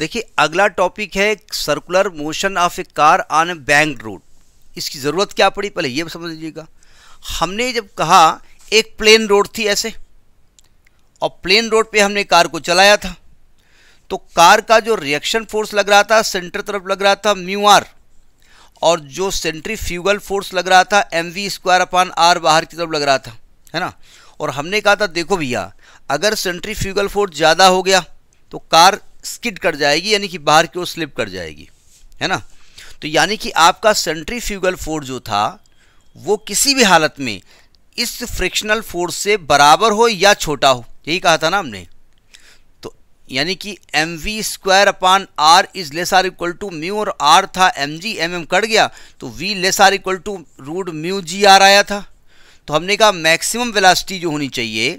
देखिए अगला टॉपिक है circular motion of a car on a bank road इसकी ज़रूरत क्या पड़ी पहले ये समझ लीजिएगा हमने जब कहा एक प्लेन रोड थी ऐसे और प्लेन रोड पे हमने कार को चलाया था तो कार का जो रिएक्शन फोर्स लग रहा था सेंटर तरफ लग रहा था म्यू आर और जो सेंट्री फ्यूगल फोर्स लग रहा था M V square upon R बाहर की तरफ लग रहा था है ना और हमने कहा था देखो भैया अगर सेंट्री फ्यूगल फोर्स ज़्यादा हो गया तो कार स्किड कर जाएगी यानी कि बाहर की ओर स्लिप कर जाएगी है ना तो यानी कि आपका सेंट्री फ्यूगल फोर्स जो था वो किसी भी हालत में इस फ्रिक्शनल फोर्स से बराबर हो या छोटा हो यही कहा था ना हमने तो यानी कि M V square upon R is less or equal to mu और आर था M G M M cut गया तो V less or equal to root mu G R आया था तो हमने कहा मैक्सिमम वेलासिटी जो होनी चाहिए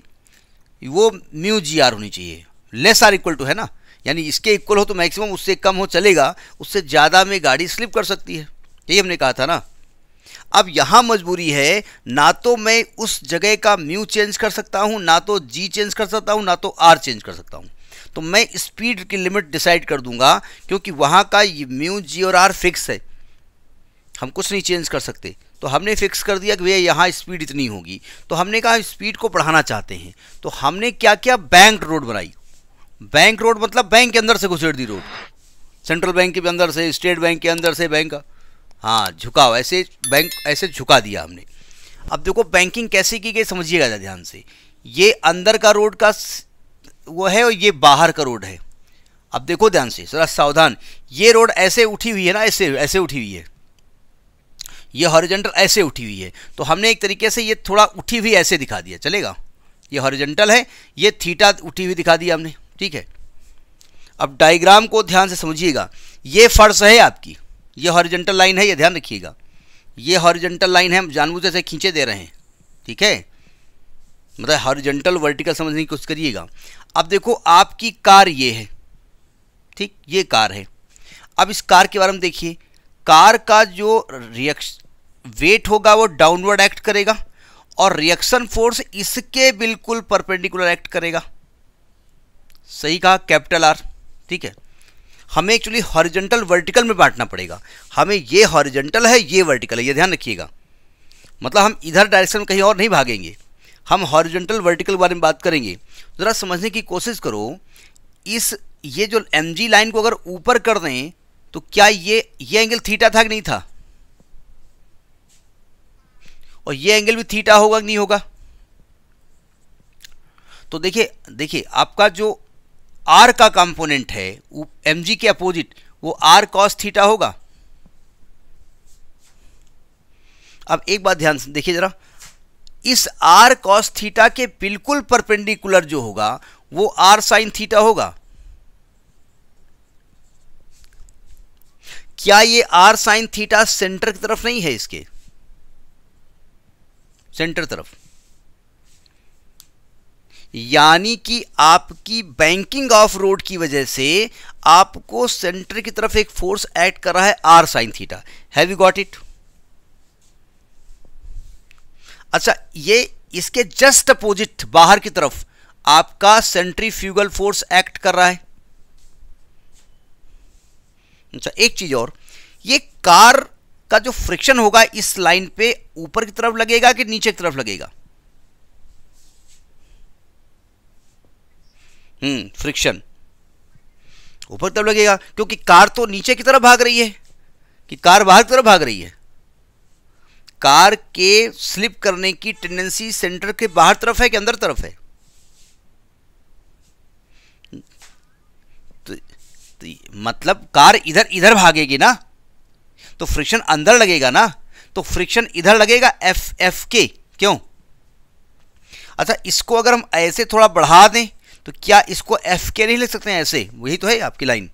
वो म्यू जी आर होनी चाहिए लेस आर इक्वल टू है ना यानी इसके इक्वल हो तो मैक्सिमम उससे कम हो चलेगा उससे ज़्यादा में गाड़ी स्लिप कर सकती है यही हमने कहा था ना अब यहाँ मजबूरी है ना तो मैं उस जगह का म्यू चेंज कर सकता हूँ ना तो जी चेंज कर सकता हूँ ना तो आर चेंज कर सकता हूँ तो मैं स्पीड की लिमिट डिसाइड कर दूंगा क्योंकि वहाँ का म्यू जी और आर फिक्स है हम कुछ नहीं चेंज कर सकते तो हमने फिक्स कर दिया कि भैया यहाँ स्पीड इतनी होगी तो हमने कहा स्पीड को बढ़ाना चाहते हैं तो हमने क्या किया बैंक रोड बनाई बैंक रोड मतलब बैंक के अंदर से घुसेड़ दी रोड सेंट्रल बैंक के अंदर से स्टेट बैंक के अंदर से बैंक हाँ झुकाव ऐसे बैंक ऐसे झुका दिया हमने अब देखो बैंकिंग कैसे की गई समझिएगा ध्यान से ये अंदर का रोड का वो है और ये बाहर का रोड है अब देखो ध्यान से जरा सावधान ये रोड ऐसे उठी हुई है ना ऐसे ऐसे उठी हुई है ये हॉरिजेंटल ऐसे उठी हुई है तो हमने एक तरीके से ये थोड़ा उठी हुई ऐसे दिखा दिया चलेगा ये हॉरिजेंटल है ये थीटा उठी हुई दिखा दिया हमने ठीक है अब डायग्राम को ध्यान से समझिएगा ये फर्श है आपकी ये हॉरिजेंटल लाइन है ये ध्यान रखिएगा ये हॉरिजेंटल लाइन है हम जानबूझ से खींचे दे रहे हैं ठीक है मतलब हॉरिजेंटल वर्टिकल समझने की कोशिश करिएगा अब देखो आपकी कार ये है ठीक ये कार है अब इस कार के बारे में देखिए कार का जो रिएक्श वेट होगा वो डाउनवर्ड एक्ट करेगा और रिएक्शन फोर्स इसके बिल्कुल परपेंडिकुलर एक्ट करेगा सही कहा कैपिटल आर ठीक है हमें एक्चुअली हॉरिजेंटल वर्टिकल में बांटना पड़ेगा हमें ये हॉरिजेंटल है ये वर्टिकल है ये ध्यान रखिएगा मतलब हम इधर डायरेक्शन में कहीं और नहीं भागेंगे हम हॉरिजेंटल वर्टिकल के बारे में बात करेंगे ज़रा समझने की कोशिश करो इस ये जो एम जी लाइन को अगर ऊपर कर दें तो क्या ये ये एंगल थीटा था कि नहीं था और ये एंगल भी थीटा होगा कि नहीं होगा तो देखिए देखिए आपका जो आर का कंपोनेंट है एम जी के अपोजिट वो आर कॉस थीटा होगा अब एक बात ध्यान से देखिए जरा इस आर कॉस थीटा के बिल्कुल परपेंडिकुलर जो होगा वो आर साइन थीटा होगा क्या ये आर साइन थीटा सेंटर की तरफ नहीं है इसके सेंटर तरफ यानी कि आपकी बैंकिंग ऑफ रोड की वजह से आपको सेंटर की तरफ एक फोर्स ऐड कर रहा है R sine theta have you got it अच्छा ये इसके जस्ट अपोजिट बाहर की तरफ आपका सेंट्री फ्यूगल फोर्स एक्ट कर रहा है अच्छा एक चीज और ये कार का जो फ्रिक्शन होगा इस लाइन पे ऊपर की तरफ लगेगा कि नीचे की तरफ लगेगा फ्रिक्शन हम्म, ऊपर तब लगेगा क्योंकि कार तो नीचे की तरफ भाग रही है कि कार बाहर की तरफ भाग रही है कार के स्लिप करने की टेंडेंसी सेंटर के बाहर तरफ है कि अंदर तरफ है तो, तो मतलब कार इधर इधर भागेगी ना तो फ्रिक्शन अंदर लगेगा ना तो फ्रिक्शन इधर लगेगा एफ एफ के क्यों अच्छा इसको अगर हम ऐसे थोड़ा बढ़ा दें तो क्या इसको एफ के नहीं लिख सकते हैं ऐसे वही तो है आपकी लाइन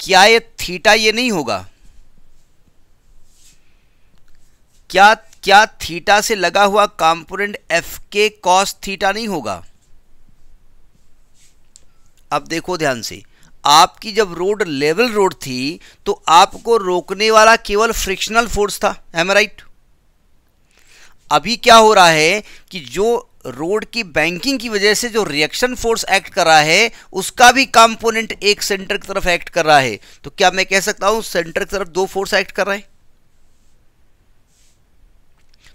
क्या ये थीटा ये नहीं होगा क्या क्या थीटा से लगा हुआ component F K cos theta नहीं होगा अब देखो ध्यान से आपकी जब रोड लेवल रोड थी तो आपको रोकने वाला केवल फ्रिक्शनल फोर्स था एम राइट अभी क्या हो रहा है कि जो रोड की बैंकिंग की वजह से जो रिएक्शन फोर्स एक्ट कर रहा है उसका भी कंपोनेंट एक सेंटर की तरफ एक्ट कर रहा है तो क्या मैं कह सकता हूं सेंटर की तरफ दो फोर्स एक्ट कर रहा है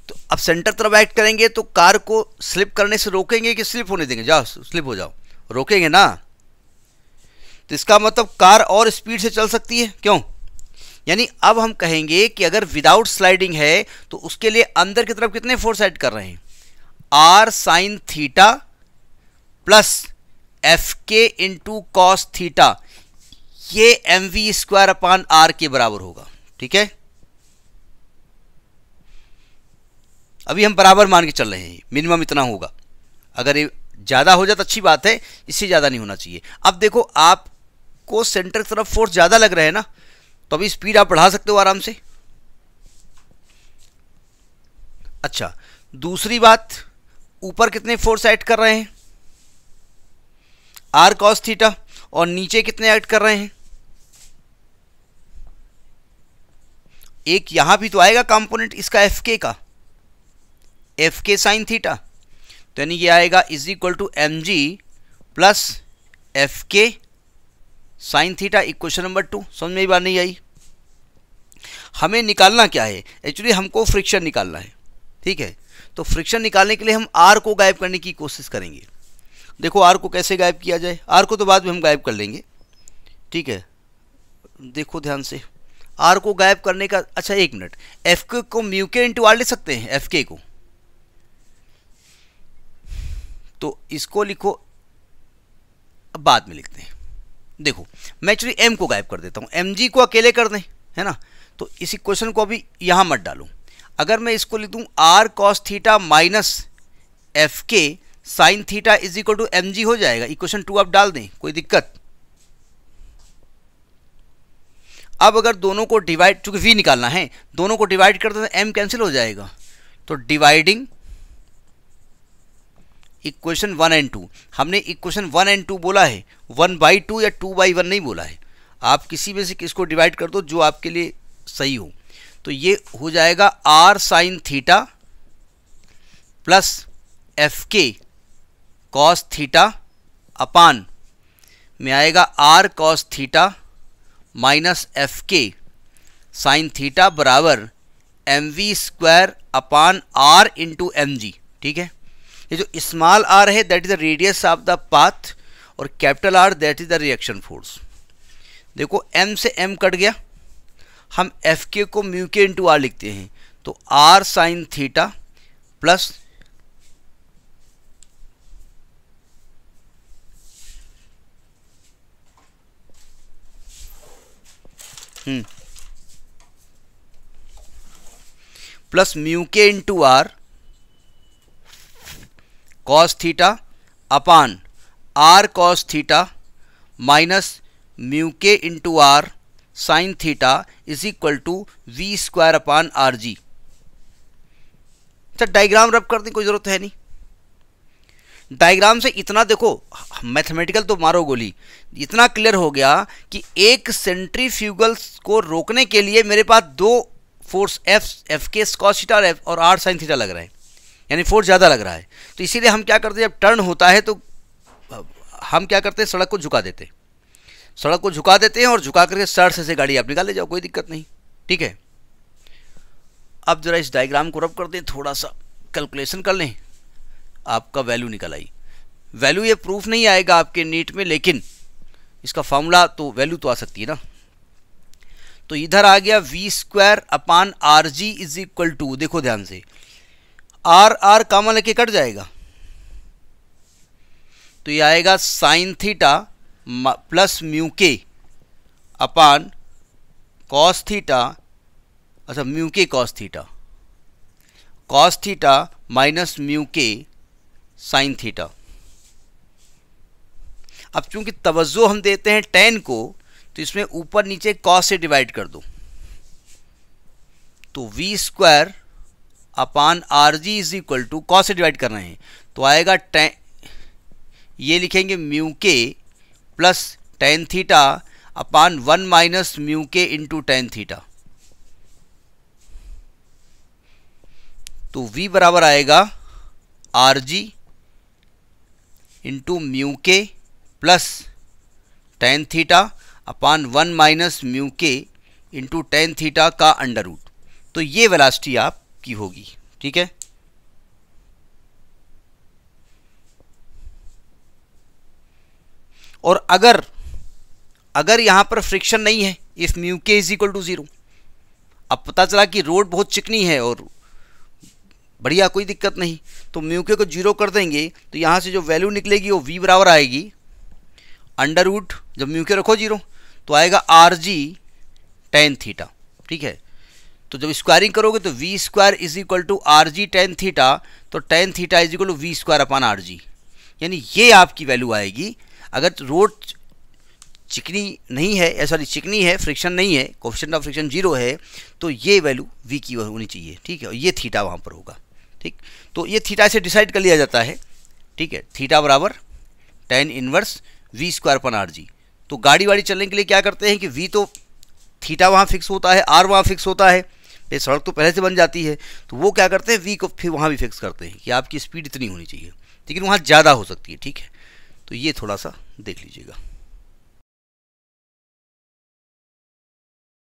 तो अब सेंटर तरफ एक्ट करेंगे तो कार को स्लिप करने से रोकेंगे कि स्लिप होने देंगे जाओ स्लिप हो जाओ रोकेंगे ना तो इसका मतलब कार और स्पीड से चल सकती है क्यों यानी अब हम कहेंगे कि अगर विदाउट स्लाइडिंग है तो उसके लिए अंदर की तरफ कितने फोर्स ऐड कर रहे हैं R sine theta plus F K into cos theta ये M V square upon R के बराबर होगा ठीक है अभी हम बराबर मान के चल रहे हैं मिनिमम इतना होगा अगर ये ज़्यादा हो जाए तो अच्छी बात है इससे ज़्यादा नहीं होना चाहिए अब देखो आपको सेंटर की तरफ फोर्स ज़्यादा लग रहा है ना तो अभी स्पीड आप बढ़ा सकते हो आराम से अच्छा दूसरी बात ऊपर कितने फोर्स ऐड कर रहे हैं आर कॉस थीटा और नीचे कितने ऐड कर रहे हैं एक यहां भी तो आएगा कंपोनेंट इसका एफ के का एफ के साइन थीटा तो यानी ये आएगा is equal to M G plus F K sine theta equation number two समझ में बात नहीं आई हमें निकालना क्या है एक्चुअली हमको फ्रिक्शन निकालना है ठीक है तो फ्रिक्शन निकालने के लिए हम आर को गायब करने की कोशिश करेंगे देखो आर को कैसे गायब किया जाए आर को तो बाद में हम गायब कर लेंगे ठीक है देखो ध्यान से आर को गायब करने का अच्छा एक मिनट एफ के को म्यू के इंटू आर ले सकते हैं एफ के को तो इसको लिखो अब बाद में लिखते हैं देखो मैं एक्चुअली एम को गायब कर देता हूँ एम जी को अकेले कर दें है ना तो इसी क्वेश्चन को अभी यहाँ मत डालूँ अगर मैं इसको लिख दूँ R cos theta minus F K sine theta is equal to M G हो जाएगा इक्वेशन टू आप डाल दें कोई दिक्कत अब अगर दोनों को डिवाइड चूंकि वी निकालना है दोनों को डिवाइड कर दो तो एम कैंसिल हो जाएगा तो dividing equation one and two हमने इक्वेशन वन एंड टू बोला है वन बाई टू या टू बाई वन नहीं बोला है आप किसी में से किसको डिवाइड कर दो जो आपके लिए सही हो तो ये हो जाएगा R sine theta plus F K cos theta upon में आएगा R cos theta minus F K sine theta बराबर M V square upon R into M G ठीक है ये जो स्मॉल आर है that is the radius of the path और capital R that is the reaction force देखो M से M cut गया हम एफ के को म्यू के इंटू आर लिखते हैं तो R sine theta plus plus mu K into R cos theta upon R cos theta minus mu K into R sine theta is equal to V square upon R G अच्छा diagram रब करने की कोई ज़रूरत है नहीं diagram से इतना देखो मैथमेटिकल तो मारो गोली इतना क्लियर हो गया कि एक सेंट्रीफ्यूगल को रोकने के लिए मेरे पास दो फोर्स एफ एफ के स्कॉसिटा और एफ और आर साइन थीटा लग रहा है यानी फोर्स ज़्यादा लग रहा है तो इसीलिए हम क्या करते हैं जब टर्न होता है तो हम क्या करते हैं सड़क को झुका देते हैं सड़क को झुका देते हैं और झुका करके सड़ से गाड़ी आप निकाल ले जाओ कोई दिक्कत नहीं ठीक है अब जरा इस डायग्राम को रब कर दें थोड़ा सा कैलकुलेशन कर लें आपका वैल्यू निकल आई वैल्यू ये प्रूफ नहीं आएगा आपके नीट में लेकिन इसका फॉर्मूला तो वैल्यू तो आ सकती है ना तो इधर आ गया V square upon R G is equal to देखो ध्यान से आर आर कामा लेके कट जाएगा तो ये आएगा sign theta plus mu K upon cos theta अच्छा mu K cos theta cos theta minus mu K sine theta अब चूंकि तवज्जो हम देते हैं टेन को तो इसमें ऊपर नीचे कॉस से डिवाइड कर दो तो V square upon R G is equal to cos से डिवाइड कर रहे हैं तो आएगा टेन ये लिखेंगे mu K plus tan theta upon one minus mu K into tan theta तो v बराबर आएगा R G into mu K plus tan theta upon one minus mu K into tan theta का under root तो ये velocity आपकी होगी ठीक है और अगर अगर यहाँ पर फ्रिक्शन नहीं है if mu K is equal to zero अब पता चला कि रोड बहुत चिकनी है और बढ़िया कोई दिक्कत नहीं तो म्यू के को जीरो कर देंगे तो यहाँ से जो वैल्यू निकलेगी वो वी बराबर आएगी अंडर वुड जब म्यू के रखो जीरो तो आएगा आर जी टेन थीटा ठीक है तो जब स्क्वायरिंग करोगे तो V square is equal to R G tan theta तो tan theta is equal to V square upon R G यानी ये आपकी वैल्यू आएगी अगर रोड चिकनी नहीं है सॉरी चिकनी है फ्रिक्शन नहीं है क्वेश्चन ऑफ फ्रिक्शन जीरो है तो ये वैल्यू वी की होनी चाहिए ठीक है और ये थीटा वहाँ पर होगा ठीक तो ये थीटा से डिसाइड कर लिया जाता है ठीक है थीटा बराबर tan inverse V square upon R G तो गाड़ी वाड़ी चलने के लिए क्या करते हैं कि वी तो थीटा वहाँ फिक्स होता है आर वहाँ फिक्स होता है ये सड़क तो पहले से बन जाती है तो वो क्या करते हैं वी को फिर वहाँ भी फिक्स करते हैं कि आपकी स्पीड इतनी होनी चाहिए लेकिन वहाँ ज़्यादा हो सकती है ठीक है तो ये थोड़ा सा देख लीजिएगा